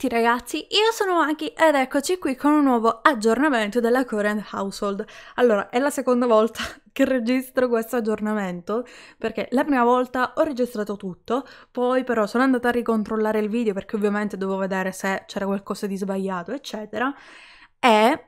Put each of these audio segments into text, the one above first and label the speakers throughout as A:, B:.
A: tutti ragazzi, io sono Maki ed eccoci qui con un nuovo aggiornamento della Current Household. Allora, è la seconda volta che registro questo aggiornamento perché la prima volta ho registrato tutto, poi però sono andata a ricontrollare il video perché ovviamente dovevo vedere se c'era qualcosa di sbagliato, eccetera, e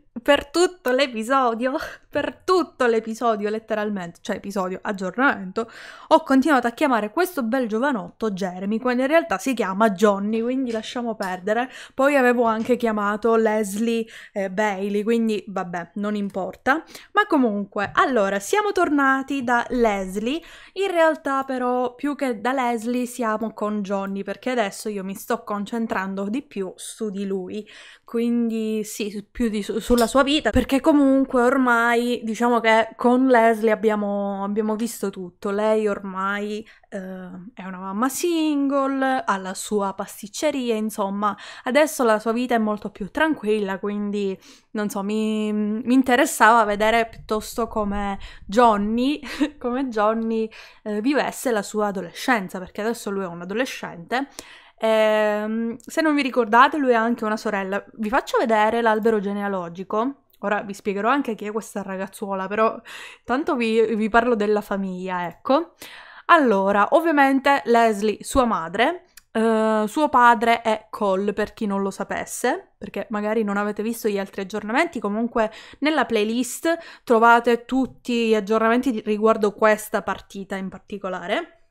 A: per tutto l'episodio, per tutto l'episodio letteralmente, cioè episodio aggiornamento, ho continuato a chiamare questo bel giovanotto Jeremy, quando in realtà si chiama Johnny, quindi lasciamo perdere. Poi avevo anche chiamato Leslie eh, Bailey, quindi vabbè, non importa. Ma comunque, allora, siamo tornati da Leslie, in realtà però più che da Leslie siamo con Johnny, perché adesso io mi sto concentrando di più su di lui quindi sì, più di, sulla sua vita, perché comunque ormai diciamo che con Leslie abbiamo, abbiamo visto tutto, lei ormai eh, è una mamma single, ha la sua pasticceria, insomma, adesso la sua vita è molto più tranquilla, quindi non so, mi, mi interessava vedere piuttosto come Johnny, come Johnny eh, vivesse la sua adolescenza, perché adesso lui è un adolescente Ehm, se non vi ricordate, lui ha anche una sorella. Vi faccio vedere l'albero genealogico. Ora vi spiegherò anche chi è questa ragazzuola, però tanto vi, vi parlo della famiglia, ecco. Allora, ovviamente Leslie, sua madre, Uh, suo padre è Cole, per chi non lo sapesse, perché magari non avete visto gli altri aggiornamenti, comunque nella playlist trovate tutti gli aggiornamenti riguardo questa partita in particolare.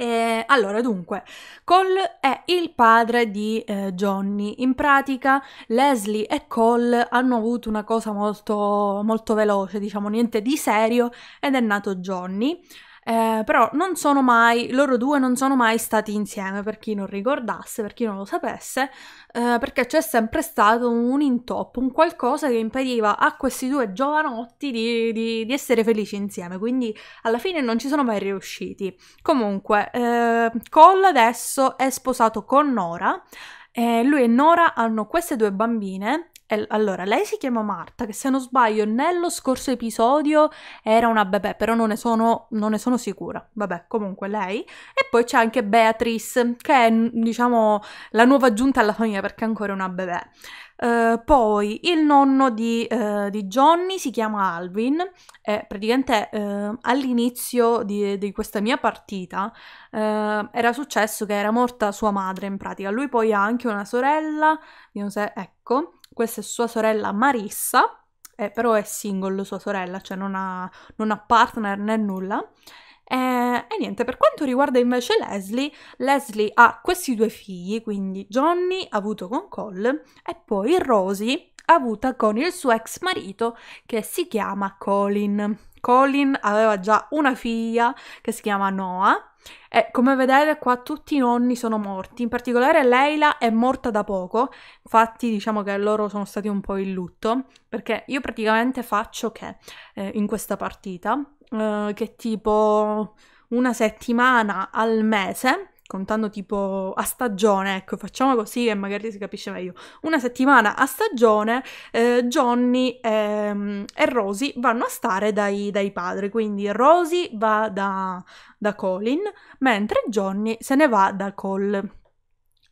A: E eh, allora, dunque, Cole è il padre di eh, Johnny. In pratica, Leslie e Cole hanno avuto una cosa molto, molto veloce, diciamo niente di serio, ed è nato Johnny. Eh, però non sono mai, loro due non sono mai stati insieme, per chi non ricordasse, per chi non lo sapesse, eh, perché c'è sempre stato un intoppo, un qualcosa che impediva a questi due giovanotti di, di, di, essere felici insieme, quindi alla fine non ci sono mai riusciti. Comunque, eh, Cole adesso è sposato con Nora, eh, lui e Nora hanno queste due bambine, allora, lei si chiama Marta, che se non sbaglio nello scorso episodio era una bebè, però non ne sono, non ne sono sicura. Vabbè, comunque lei. E poi c'è anche Beatrice, che è diciamo la nuova aggiunta alla famiglia perché è ancora una bebè. Uh, poi il nonno di, uh, di, Johnny si chiama Alvin e praticamente uh, all'inizio di, di, questa mia partita era successo che era morta sua madre in pratica. Lui poi ha anche una sorella, non so, ecco, questa è sua sorella Marissa, eh, però è single sua sorella, cioè non ha, non ha partner né nulla. E, eh, e, niente, per quanto riguarda invece Leslie, Leslie ha questi due figli, quindi Johnny avuto con Cole e poi Rosie avuta con il suo ex marito che si chiama Colin. Colin aveva già una figlia che si chiama Noah e come vedete qua tutti i nonni sono morti, in particolare Leila è morta da poco, infatti diciamo che loro sono stati un po' in lutto, perché io praticamente faccio che eh, in questa partita, eh, che tipo una settimana al mese contando tipo a stagione, ecco, facciamo così e magari si capisce meglio. Una settimana a stagione, eh, Johnny ehm, e, e, Rosy vanno a stare dai, dai padri, quindi Rosy va da, da, Colin, mentre Johnny se ne va da Cole.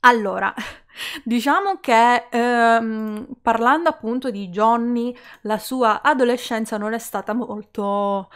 A: Allora, diciamo che ehm, parlando appunto di Johnny, la sua adolescenza non è stata molto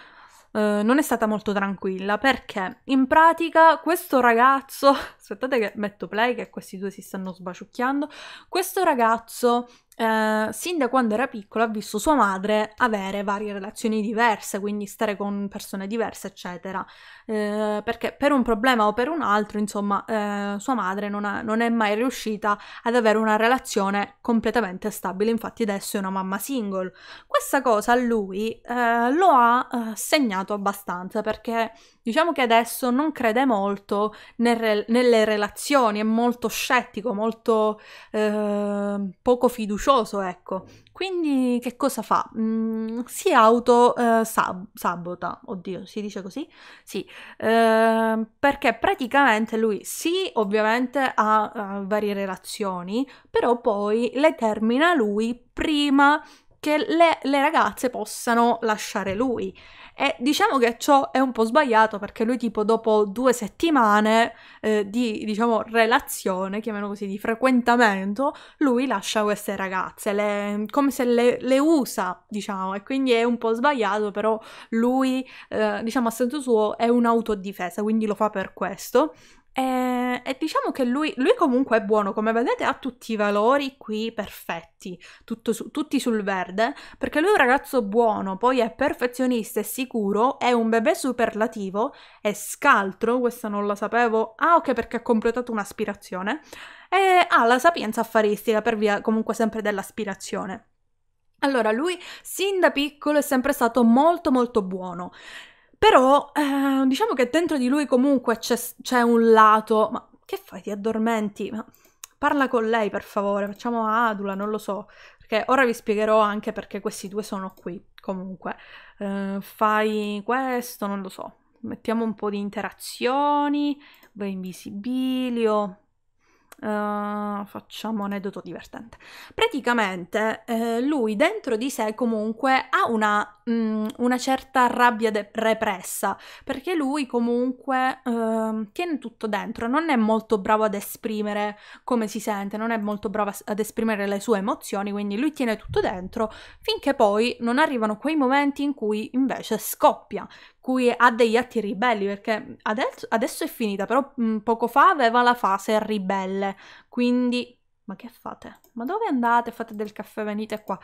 A: eh, non è stata molto tranquilla perché in pratica questo ragazzo, aspettate che metto play che questi due si stanno sbaciucchiando, questo ragazzo eh, sin da quando era piccola ha visto sua madre avere varie relazioni diverse, quindi stare con persone diverse, eccetera. Eh, perché per un problema o per un altro, insomma, eh, sua madre non, ha, non, è mai riuscita ad avere una relazione completamente stabile. Infatti, adesso è una mamma single. Questa cosa a lui eh, lo ha eh, segnato abbastanza perché Diciamo che adesso non crede molto nel, nelle relazioni, è molto scettico, molto eh, poco fiducioso, ecco. Quindi che cosa fa? Mm, si auto eh, sab- oddio, si dice così? Sì, eh, perché praticamente lui sì, ovviamente ha, ha varie relazioni, però poi le termina lui prima che le, le, ragazze possano lasciare lui e diciamo che ciò è un po' sbagliato perché lui tipo dopo due settimane eh, di diciamo relazione, chiamiamolo così, di frequentamento, lui lascia queste ragazze, le, come se le, le, usa diciamo e quindi è un po' sbagliato però lui eh, diciamo a senso suo è un'autodifesa quindi lo fa per questo e, eh, e, diciamo che lui, lui, comunque è buono, come vedete ha tutti i valori qui perfetti, su, tutti sul verde, perché lui è un ragazzo buono, poi è perfezionista e sicuro, è un bebè superlativo, è scaltro, questa non la sapevo, ah ok perché ha completato un'aspirazione, e ha la sapienza affaristica per via comunque sempre dell'aspirazione. Allora, lui sin da piccolo è sempre stato molto molto buono. Però eh, diciamo che dentro di lui comunque c'è, c'è un lato, ma che fai, ti addormenti? Ma parla con lei per favore, facciamo adula, non lo so, perché ora vi spiegherò anche perché questi due sono qui, comunque. Eh, fai questo, non lo so, mettiamo un po' di interazioni, vai in visibilio, eh, facciamo un aneddoto divertente. Praticamente eh, lui dentro di sé comunque ha una, mh, mm, una certa rabbia de- repressa, perché lui comunque uh, tiene tutto dentro, non è molto bravo ad esprimere come si sente, non è molto bravo ad esprimere le sue emozioni, quindi lui tiene tutto dentro finché poi non arrivano quei momenti in cui invece scoppia cui ha degli atti ribelli, perché adesso, adesso è finita, però mh, poco fa aveva la fase ribelle, quindi... Ma che fate? ma dove andate? Fate del caffè, venite qua.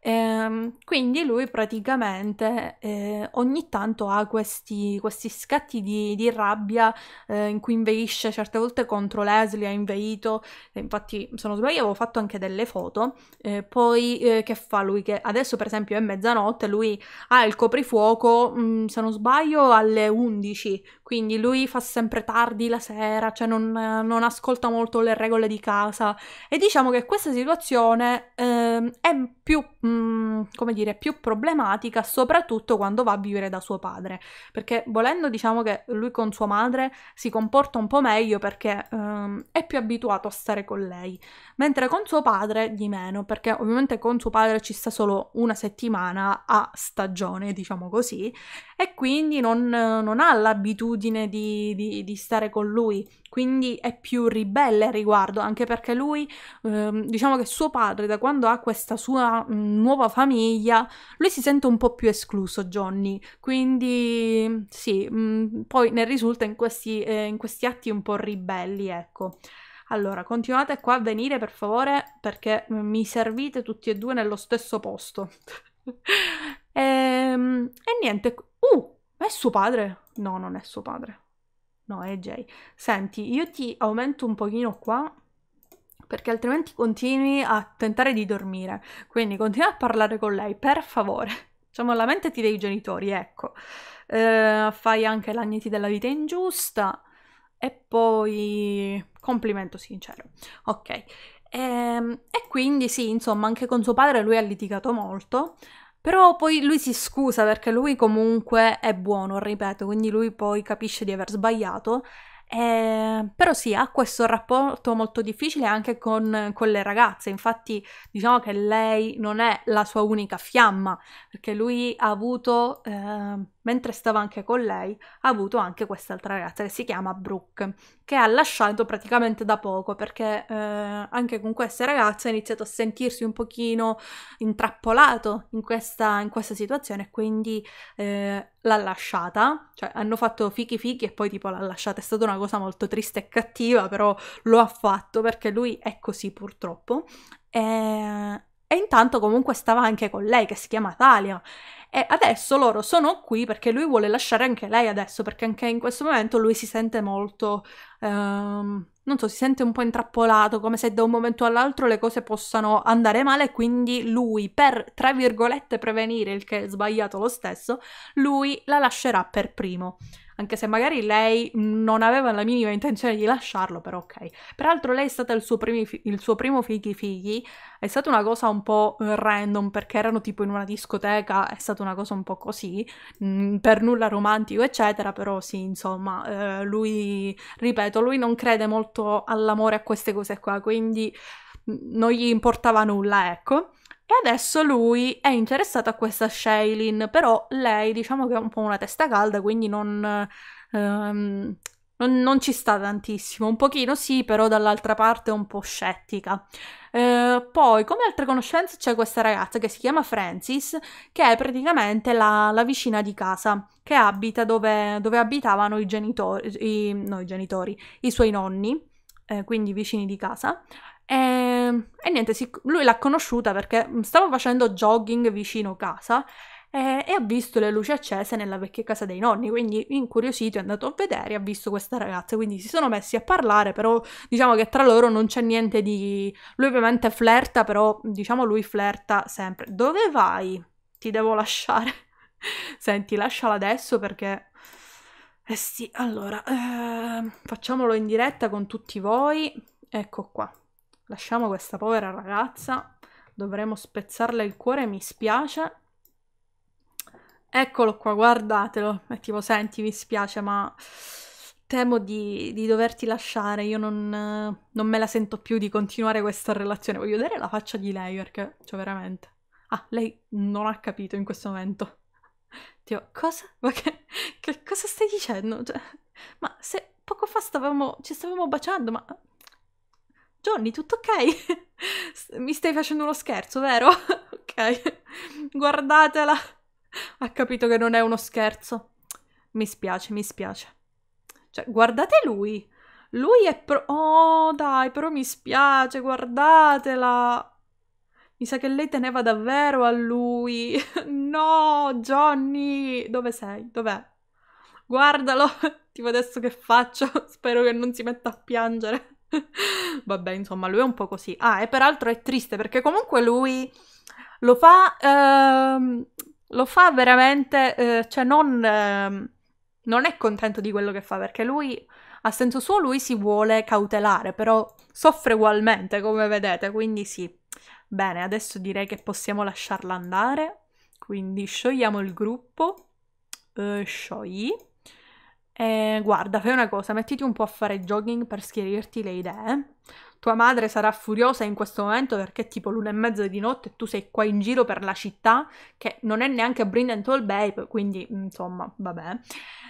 A: Ehm, quindi lui praticamente eh, ogni tanto ha questi, questi scatti di, di rabbia eh, in cui inveisce certe volte contro Leslie, ha inveito, infatti se non sbaglio avevo fatto anche delle foto, eh, poi eh, che fa lui? Che adesso per esempio è mezzanotte, lui ha il coprifuoco, mh, mm, se non sbaglio alle 11, quindi lui fa sempre tardi la sera, cioè non, non ascolta molto le regole di casa e diciamo che queste situazione ehm, è più, mh, mm, come dire, più problematica, soprattutto quando va a vivere da suo padre. Perché volendo, diciamo che lui con sua madre si comporta un po' meglio perché um, è più abituato a stare con lei, mentre con suo padre di meno, perché ovviamente con suo padre ci sta solo una settimana a stagione, diciamo così, e quindi non, non ha l'abitudine di, di, di stare con lui quindi è più ribelle a riguardo, anche perché lui, ehm, diciamo che suo padre, da quando ha questa sua Mm, nuova famiglia, lui si sente un po' più escluso, Johnny, quindi sì, mm, poi ne risulta in questi, eh, in questi atti un po' ribelli, ecco. Allora, continuate qua a venire per favore perché mi servite tutti e due nello stesso posto. e, ehm, e, niente, uh, è suo padre? No, non è suo padre. No, è Jay. Senti, io ti aumento un pochino qua perché altrimenti continui a tentare di dormire. Quindi continua a parlare con lei, per favore. Diciamo, lamentati dei genitori, ecco. Eh, fai anche l'agneti della vita ingiusta e poi complimento sincero. Ok. E, ehm, e quindi sì, insomma, anche con suo padre lui ha litigato molto. Però poi lui si scusa perché lui comunque è buono, ripeto, quindi lui poi capisce di aver sbagliato eh, però sì, ha questo rapporto molto difficile anche con, con, le ragazze, infatti diciamo che lei non è la sua unica fiamma, perché lui ha avuto eh, mentre stava anche con lei, ha avuto anche quest'altra ragazza che si chiama Brooke, che ha lasciato praticamente da poco perché eh, anche con questa ragazza ha iniziato a sentirsi un pochino intrappolato in questa, in questa situazione, quindi eh, l'ha lasciata, cioè hanno fatto fichi fichi e poi tipo l'ha lasciata, è stata una cosa molto triste e cattiva, però lo ha fatto perché lui è così purtroppo. E, e intanto comunque stava anche con lei che si chiama Talia e adesso loro sono qui perché lui vuole lasciare anche lei adesso, perché anche in questo momento lui si sente molto ehm, non so, si sente un po' intrappolato, come se da un momento all'altro le cose possano andare male, quindi lui, per, tra virgolette, prevenire il che è sbagliato lo stesso, lui la lascerà per primo. Anche se magari lei non aveva la minima intenzione di lasciarlo, però ok. Peraltro lei è stata il suo, primi, il suo primo fighi fighi, è stata una cosa un po' random perché erano tipo in una discoteca, è stata una cosa un po' così, mh, mm, per nulla romantico eccetera, però sì, insomma, eh, lui, ripeto, ripeto, lui non crede molto all'amore, a queste cose qua, quindi non gli importava nulla, ecco. E adesso lui è interessato a questa Shailin, però lei diciamo che è un po' una testa calda, quindi non, ehm, non, non, ci sta tantissimo, un pochino sì, però dall'altra parte un po' scettica. Eh, poi, come altre conoscenze, c'è questa ragazza che si chiama Francis, che è praticamente la, la vicina di casa, che abita dove, dove abitavano i genitori, i, no, i genitori, i suoi nonni, eh, quindi vicini di casa. E, e niente, si, lui l'ha conosciuta perché stava facendo jogging vicino casa eh, e ha visto le luci accese nella vecchia casa dei nonni, quindi incuriosito è andato a vedere, e ha visto questa ragazza, quindi si sono messi a parlare, però diciamo che tra loro non c'è niente di... Lui ovviamente flirta, però diciamo lui flirta sempre. Dove vai? Ti devo lasciare. Senti, lasciala adesso perché... Eh sì, allora, eh, facciamolo in diretta con tutti voi. Ecco qua. Lasciamo questa povera ragazza. Dovremmo spezzarle il cuore, mi spiace. Eccolo qua, guardatelo. È tipo, senti, mi spiace, ma temo di, di doverti lasciare. Io non, non, me la sento più di continuare questa relazione. Voglio vedere la faccia di lei perché, cioè, veramente. Ah, lei non ha capito in questo momento. Dio, cosa? Ma che, che cosa stai dicendo? Cioè, ma se poco fa stavamo, ci stavamo baciando, ma... Johnny, tutto ok? Mi stai facendo uno scherzo, vero? ok, guardatela ha capito che non è uno scherzo. Mi spiace, mi spiace. Cioè, guardate lui. Lui è pro... Oh, dai, però mi spiace, guardatela. Mi sa che lei teneva davvero a lui. No, Johnny, dove sei? Dov'è? Guardalo, tipo adesso che faccio. Spero che non si metta a piangere. Vabbè, insomma, lui è un po' così. Ah, e peraltro è triste perché comunque lui lo fa ehm, lo fa veramente, eh, cioè non, eh, non è contento di quello che fa perché lui a senso suo lui si vuole cautelare, però soffre ugualmente come vedete, quindi sì. Bene, adesso direi che possiamo lasciarla andare, quindi sciogliamo il gruppo, eh, sciogli. E eh, guarda, fai una cosa, mettiti un po' a fare jogging per schierirti le idee tua madre sarà furiosa in questo momento perché è tipo l'una e mezza di notte e tu sei qua in giro per la città, che non è neanche a Brinden Babe, quindi insomma, vabbè.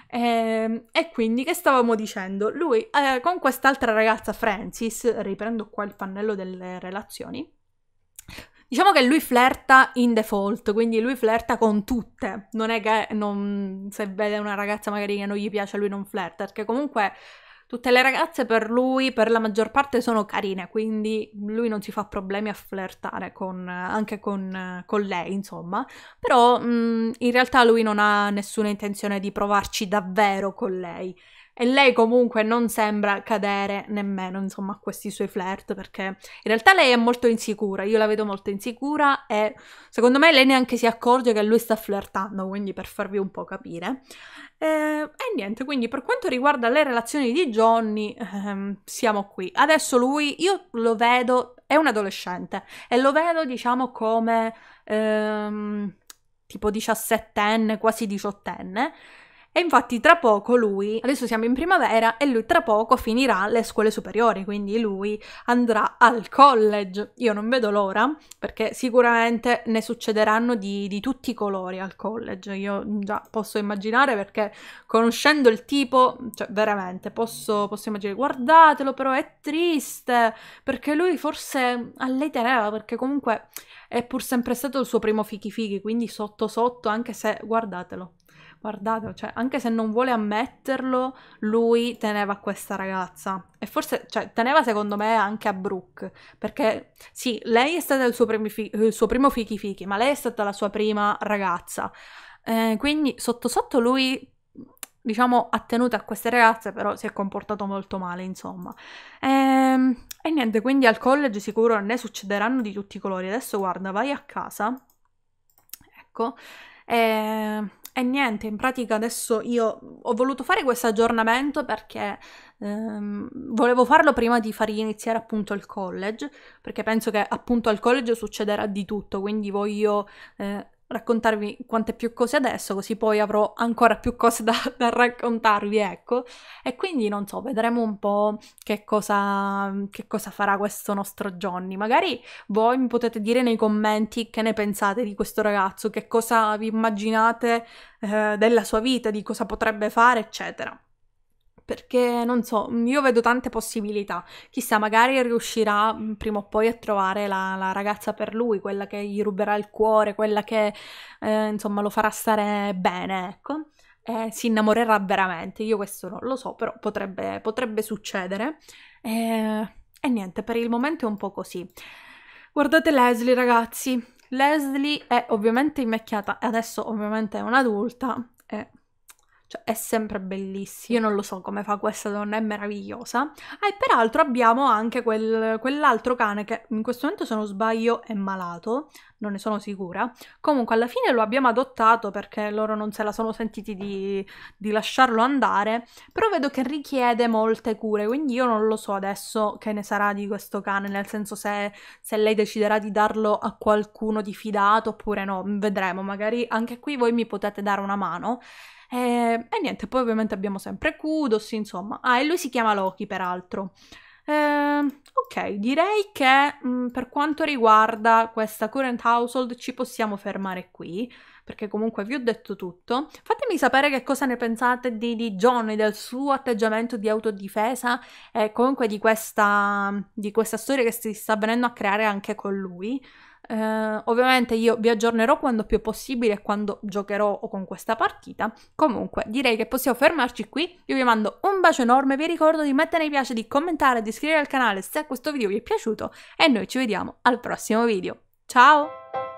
A: E, ehm, e, quindi che stavamo dicendo? Lui eh, con quest'altra ragazza, Francis, riprendo qua il pannello delle relazioni. Diciamo che lui flirta in default, quindi lui flirta con tutte. Non è che non, se vede una ragazza magari che non gli piace, lui non flirta, perché comunque Tutte le ragazze per lui, per la maggior parte, sono carine, quindi lui non si fa problemi a flirtare con, anche con, con, lei, insomma. Però mh, mm, in realtà lui non ha nessuna intenzione di provarci davvero con lei e lei comunque non sembra cadere nemmeno, insomma, a questi suoi flirt perché in realtà lei è molto insicura, io la vedo molto insicura e secondo me lei neanche si accorge che lui sta flirtando, quindi per farvi un po' capire. E, eh, e niente, quindi per quanto riguarda le relazioni di Johnny, ehm, siamo qui. Adesso lui, io lo vedo, è un adolescente e lo vedo diciamo come... Ehm, tipo diciassettenne, quasi diciottenne, e infatti tra poco lui, adesso siamo in primavera e lui tra poco finirà le scuole superiori, quindi lui andrà al college. Io non vedo l'ora perché sicuramente ne succederanno di, di tutti i colori al college. Io già posso immaginare perché conoscendo il tipo, cioè veramente posso, posso immaginare, guardatelo però è triste perché lui forse a lei teneva perché comunque è pur sempre stato il suo primo fichi fichi, quindi sotto sotto anche se guardatelo guardate, cioè, anche se non vuole ammetterlo, lui teneva a questa ragazza. E forse, cioè, teneva secondo me anche a Brooke, perché sì, lei è stata il suo, fi- il suo primo fichi fichi, ma lei è stata la sua prima ragazza. Eh, quindi sotto sotto lui diciamo, ha tenuto a queste ragazze, però si è comportato molto male, insomma. E, ehm, e, niente, quindi al college sicuro ne succederanno di tutti i colori. Adesso guarda, vai a casa, ecco, e e niente, in pratica adesso io ho voluto fare questo aggiornamento perché ehm, volevo farlo prima di fargli iniziare appunto il college, perché penso che appunto al college succederà di tutto, quindi voglio eh, raccontarvi quante più cose adesso, così poi avrò ancora più cose da, da, raccontarvi, ecco. E quindi non so, vedremo un po' che cosa, che cosa farà questo nostro Johnny. Magari voi mi potete dire nei commenti che ne pensate di questo ragazzo, che cosa vi immaginate eh, della sua vita, di cosa potrebbe fare, eccetera perché non so, mm, io vedo tante possibilità. Chissà, magari riuscirà mm, prima o poi a trovare la, la ragazza per lui, quella che gli ruberà il cuore, quella che eh, insomma lo farà stare bene, ecco. Eh, si innamorerà veramente, io questo non lo so, però potrebbe, potrebbe succedere. Eh, e niente, per il momento è un po' così. Guardate Leslie, ragazzi. Leslie è ovviamente invecchiata, adesso ovviamente è un'adulta. Eh cioè, è sempre bellissimo. Io non lo so come fa questa donna, è meravigliosa. Ah, e peraltro abbiamo anche quel, quell'altro cane che in questo momento, se non sbaglio, è malato non ne sono sicura. Comunque alla fine lo abbiamo adottato perché loro non se la sono sentiti di, di lasciarlo andare, però vedo che richiede molte cure, quindi io non lo so adesso che ne sarà di questo cane, nel senso se, se lei deciderà di darlo a qualcuno di fidato oppure no, vedremo, magari anche qui voi mi potete dare una mano. E, e niente, poi ovviamente abbiamo sempre Kudos, insomma. Ah, e lui si chiama Loki, peraltro. Eh, ok, direi che mh, mm, per quanto riguarda questa current household ci possiamo fermare qui, perché comunque vi ho detto tutto. Fatemi sapere che cosa ne pensate di, di John e del suo atteggiamento di autodifesa e comunque di questa, di questa storia che si sta venendo a creare anche con lui. Eh, ovviamente io vi aggiornerò quando più possibile, quando giocherò con questa partita. Comunque, direi che possiamo fermarci qui. Io vi mando un bacio enorme, vi ricordo di mettere mi piace, di commentare, di iscrivervi al canale se questo video vi è piaciuto e noi ci vediamo al prossimo video. Ciao!